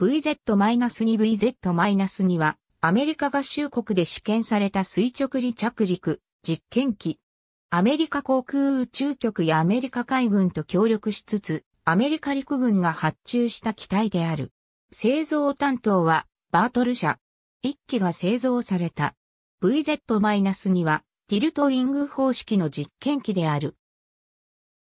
VZ-2VZ-2 は、アメリカ合衆国で試験された垂直離着陸、実験機。アメリカ航空宇宙局やアメリカ海軍と協力しつつ、アメリカ陸軍が発注した機体である。製造担当は、バートル社。一機が製造された。VZ-2 は、ティルトウィング方式の実験機である。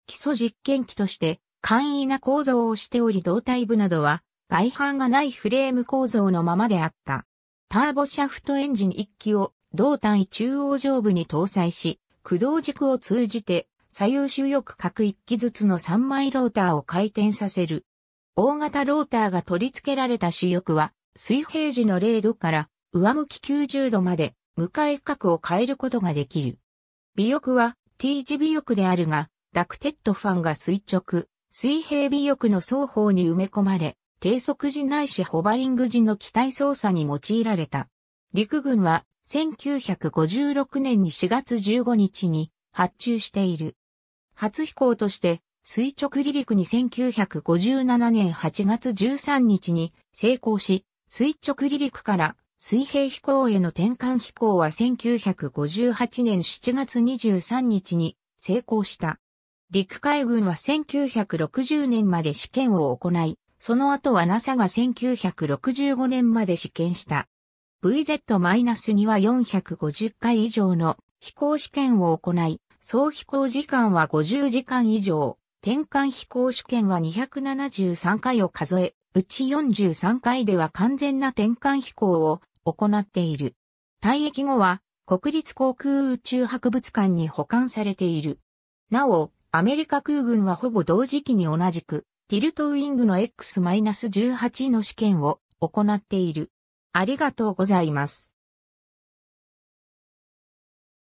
基礎実験機として、簡易な構造をしており胴体部などは外半がないフレーム構造のままであった。ターボシャフトエンジン1機を胴体中央上部に搭載し、駆動軸を通じて左右主翼各1機ずつの3枚ローターを回転させる。大型ローターが取り付けられた主翼は水平時の0度から上向き90度まで向かい角を変えることができる。尾翼は T 字尾翼であるが、ダクテッドファンが垂直、水平尾翼の双方に埋め込まれ、低速時ないしホバリング時の機体操作に用いられた。陸軍は1956年に4月15日に発注している。初飛行として垂直離陸に1957年8月13日に成功し、垂直離陸から水平飛行への転換飛行は1958年7月23日に成功した。陸海軍は1960年まで試験を行い、その後は NASA が1965年まで試験した。VZ-2 は450回以上の飛行試験を行い、総飛行時間は50時間以上、転換飛行試験は273回を数え、うち43回では完全な転換飛行を行っている。退役後は国立航空宇宙博物館に保管されている。なお、アメリカ空軍はほぼ同時期に同じくティルトウィングの X-18 の試験を行っている。ありがとうございます。